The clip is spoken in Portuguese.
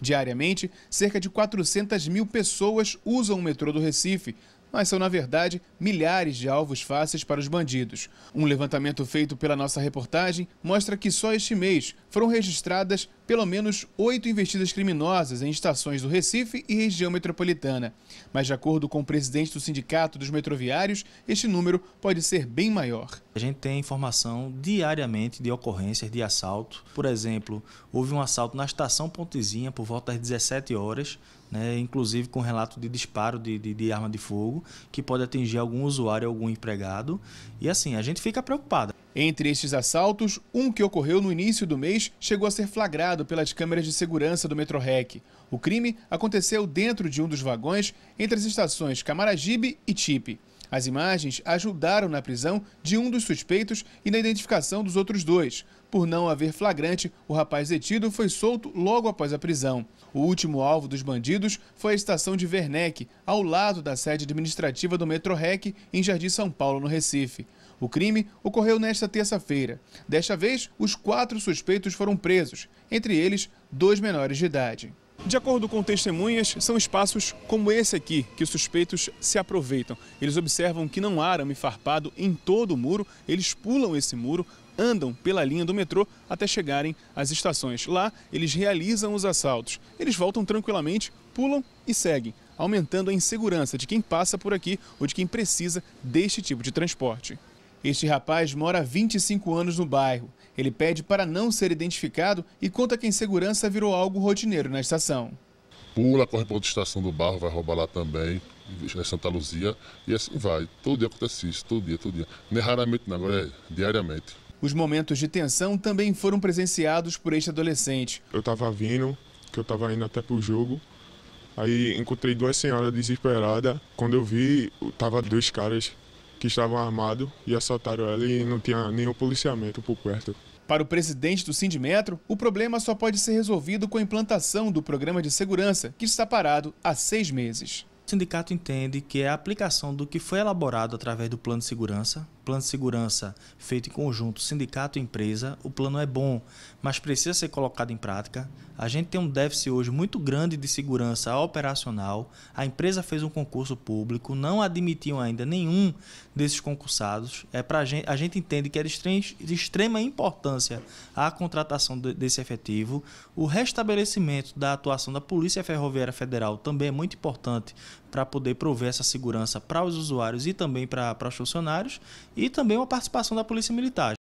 Diariamente, cerca de 400 mil pessoas usam o metrô do Recife, mas são, na verdade, milhares de alvos fáceis para os bandidos. Um levantamento feito pela nossa reportagem mostra que só este mês foram registradas pelo menos oito investidas criminosas em estações do Recife e região metropolitana. Mas, de acordo com o presidente do Sindicato dos Metroviários, este número pode ser bem maior. A gente tem informação diariamente de ocorrências de assalto. Por exemplo, houve um assalto na estação Pontezinha por volta das 17 horas, né, inclusive com relato de disparo de, de, de arma de fogo, que pode atingir algum usuário, algum empregado. E assim, a gente fica preocupado. Entre estes assaltos, um que ocorreu no início do mês chegou a ser flagrado pelas câmeras de segurança do Metrorec. O crime aconteceu dentro de um dos vagões entre as estações Camaragibe e Tipe. As imagens ajudaram na prisão de um dos suspeitos e na identificação dos outros dois. Por não haver flagrante, o rapaz detido foi solto logo após a prisão. O último alvo dos bandidos foi a estação de Werneck, ao lado da sede administrativa do Metrorec, em Jardim São Paulo, no Recife. O crime ocorreu nesta terça-feira. Desta vez, os quatro suspeitos foram presos, entre eles dois menores de idade. De acordo com testemunhas, são espaços como esse aqui que os suspeitos se aproveitam. Eles observam que não há arame farpado em todo o muro, eles pulam esse muro, andam pela linha do metrô até chegarem às estações. Lá, eles realizam os assaltos. Eles voltam tranquilamente, pulam e seguem, aumentando a insegurança de quem passa por aqui ou de quem precisa deste tipo de transporte. Este rapaz mora há 25 anos no bairro. Ele pede para não ser identificado e conta que a insegurança virou algo rotineiro na estação. Pula, corre para outra estação do bairro, vai roubar lá também, em né, Santa Luzia, e assim vai. Todo dia acontece isso, todo dia, todo dia. Nem é raramente, não, agora é diariamente. Os momentos de tensão também foram presenciados por este adolescente. Eu estava vindo, que eu estava indo até para o jogo, aí encontrei duas senhoras desesperadas. Quando eu vi, tava dois caras que estavam armados e assaltaram ela e não tinha nenhum policiamento por perto. Para o presidente do Sindimetro, o problema só pode ser resolvido com a implantação do programa de segurança, que está parado há seis meses. O sindicato entende que é a aplicação do que foi elaborado através do plano de segurança plano de segurança feito em conjunto, sindicato e empresa, o plano é bom, mas precisa ser colocado em prática. A gente tem um déficit hoje muito grande de segurança operacional. A empresa fez um concurso público, não admitiu ainda nenhum desses concursados. É pra gente, a gente entende que é de, extrema importância a contratação desse efetivo. O restabelecimento da atuação da Polícia Ferroviária Federal também é muito importante para poder prover essa segurança para os usuários e também para os funcionários, e também uma participação da Polícia Militar.